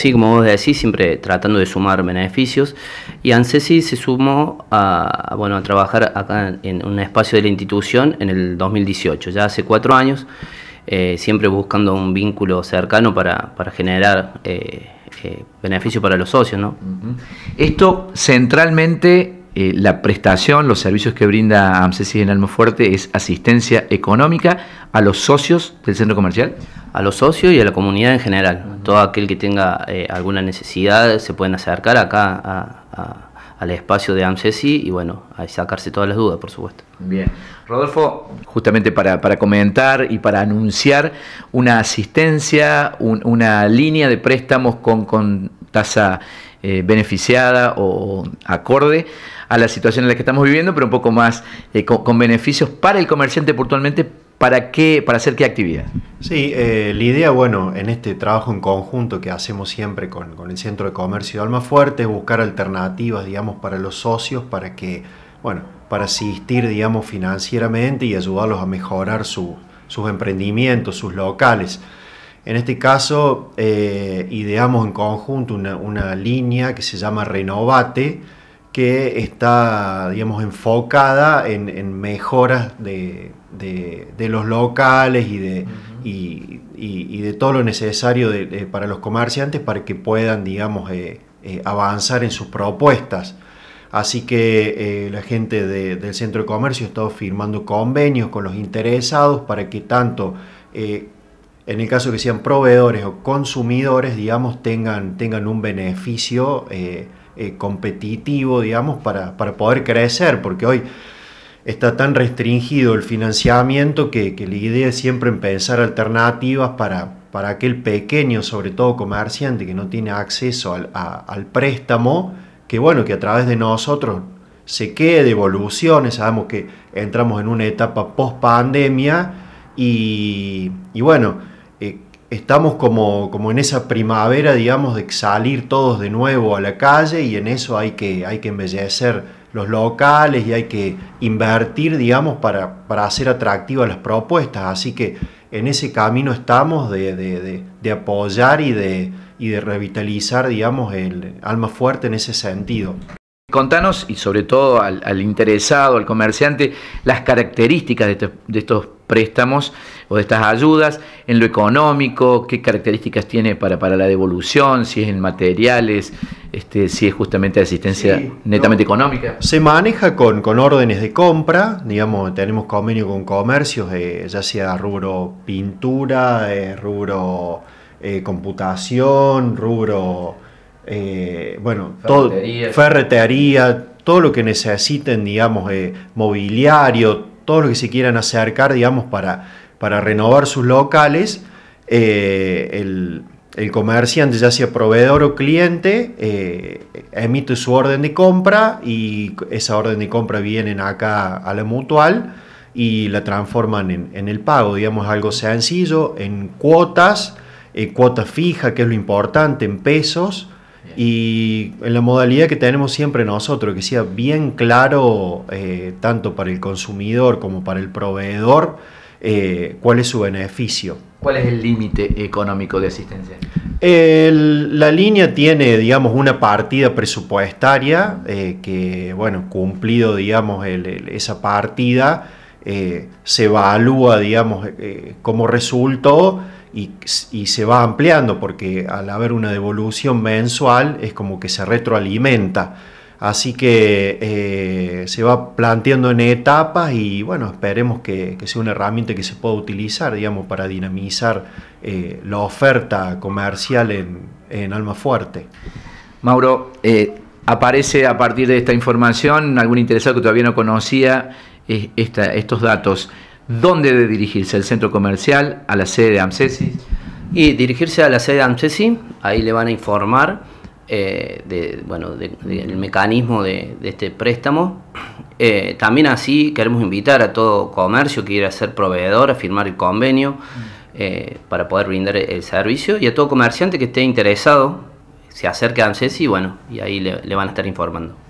Sí, como vos decís, siempre tratando de sumar beneficios. Y ANSESI se sumó a, bueno, a trabajar acá en un espacio de la institución en el 2018, ya hace cuatro años, eh, siempre buscando un vínculo cercano para, generar eh, eh, beneficio para los socios. ¿no? Esto centralmente eh, la prestación, los servicios que brinda AMSESI en Fuerte es asistencia económica a los socios del centro comercial. A los socios y a la comunidad en general. Todo aquel que tenga eh, alguna necesidad se pueden acercar acá al espacio de AMSESI y bueno, ahí sacarse todas las dudas, por supuesto. Bien. Rodolfo, justamente para, comentar y para anunciar una asistencia, una línea de préstamos con, con tasa eh, beneficiada o acorde a la situación en la que estamos viviendo, pero un poco más eh, con, beneficios para el comerciante puntualmente. ¿Para qué? ¿Para hacer qué actividad? Sí, eh, la idea, bueno, en este trabajo en conjunto que hacemos siempre con, el Centro de Comercio de Fuerte es buscar alternativas, digamos, para los socios, para que, bueno, para asistir, digamos, financieramente y ayudarlos a mejorar sus emprendimientos, sus locales. En este caso, eh, ideamos en conjunto una, línea que se llama Renovate, que está, digamos, enfocada en, mejoras de, los locales y de, todo lo necesario eh, para los comerciantes para que puedan, digamos, eh, avanzar en sus propuestas. Así que la gente del centro de comercio ha estado firmando convenios con los interesados para que tanto en el caso que sean proveedores o consumidores, digamos, tengan, tengan un beneficio eh, eh, competitivo, digamos, para, poder crecer, porque hoy está tan restringido el financiamiento que, la idea es siempre pensar alternativas para, para, aquel pequeño, sobre todo comerciante, que no tiene acceso al, préstamo, que bueno, que a través de nosotros se quede, evoluciones, sabemos que entramos en una etapa post pandemia y bueno, estamos como, en esa primavera, digamos, de salir todos de nuevo a la calle y en eso hay que, embellecer los locales y hay que invertir, digamos, para, hacer atractivas las propuestas. Así que en ese camino estamos de, apoyar y de, y de revitalizar, digamos, el alma fuerte en ese sentido. Contanos, y sobre todo al, interesado, al comerciante, las características de, estos préstamos o de estas ayudas en lo económico, qué características tiene para, para la devolución, si es en materiales, este, si es justamente asistencia netamente económica. Se maneja con, órdenes de compra, digamos, tenemos convenio con comercios, ya sea rubro pintura, eh, rubro eh, computación, rubro eh, bueno, ferretería. todo, todo lo que necesiten, digamos, eh, mobiliario, todo lo que se quieran acercar, digamos, para, para renovar sus locales, eh, el, comerciante, ya sea proveedor o cliente, emite su orden de compra y esa orden de compra viene acá a la mutual y la transforman en, el pago, digamos, algo sencillo, en cuotas, en cuota fija, que es lo importante, en pesos, y en la modalidad que tenemos siempre nosotros, que sea bien claro, eh, tanto para el consumidor como para el proveedor, eh, cuál es su beneficio. ¿Cuál es el límite económico de asistencia? la línea tiene, digamos, una partida presupuestaria eh, que, bueno, cumplido, digamos, esa partida, eh, se evalúa, digamos, eh, resultó y, se va ampliando, porque al haber una devolución mensual es como que se retroalimenta. Así que eh, se va planteando en etapas y bueno, esperemos que, sea una herramienta que se pueda utilizar, digamos, para dinamizar eh, la oferta comercial en, en Alma Fuerte. Mauro, aparece a partir de esta información algún interesado que todavía no conocía estos datos, dónde debe dirigirse, el centro comercial, a la sede de AMSESI. Y dirigirse a la sede de AMSESI, ahí le van a informar eh, de, bueno, del mecanismo de, este préstamo. Eh, también así queremos invitar a todo comercio que quiera ser proveedor a firmar el convenio eh, para poder brindar el servicio y a todo comerciante que esté interesado se acerque a AMSESI y bueno, y ahí le van a estar informando.